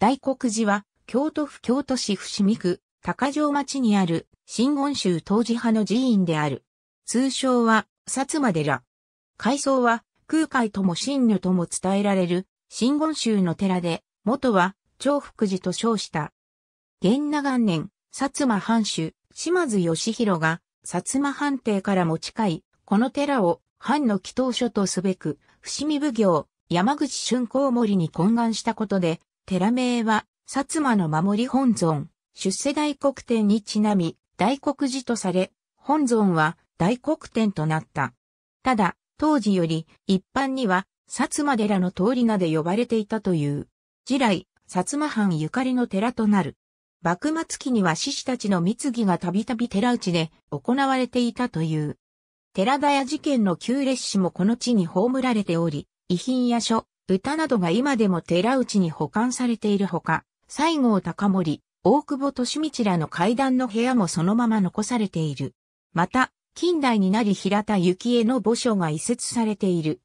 大黒寺は、京都府京都市伏見区、高城町にある、新言宗当時派の寺院である。通称は、薩摩寺。階層は、空海とも真如とも伝えられる、新言宗の寺で、元は、長福寺と称した。元長年、薩摩藩主、島津義弘が、薩摩藩邸から持ち帰、この寺を、藩の祈祷所とすべく、伏見奉行、山口春光森に懇願したことで、寺名は、薩摩の守り本尊、出世大黒天にちなみ、大黒寺とされ、本尊は大黒天となった。ただ、当時より一般には、薩摩寺の通り名で呼ばれていたという。次来、薩摩藩ゆかりの寺となる。幕末期には志士たちの密議がたびたび寺内で行われていたという。寺田屋事件の旧列史もこの地に葬られており、遺品や書、歌などが今でも寺内に保管されているほか、西郷隆盛、大久保利道らの階段の部屋もそのまま残されている。また、近代になり平田幸恵の墓所が移設されている。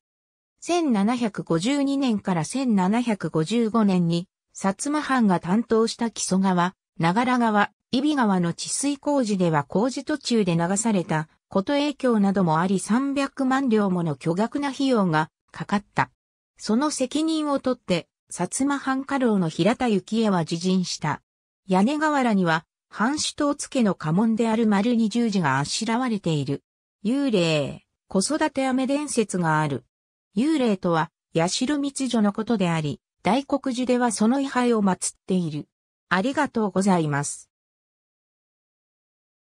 1752年から1755年に、薩摩藩が担当した木曽川、長良川、伊比川の治水工事では工事途中で流された、こと影響などもあり300万両もの巨額な費用がかかった。その責任を取って、薩摩藩家老の平田幸恵は自陣した。屋根瓦には、藩主党付けの家紋である丸二十字があしらわれている。幽霊、子育て飴伝説がある。幽霊とは、八代密女のことであり、大黒寺ではその位牌を祀っている。ありがとうございます。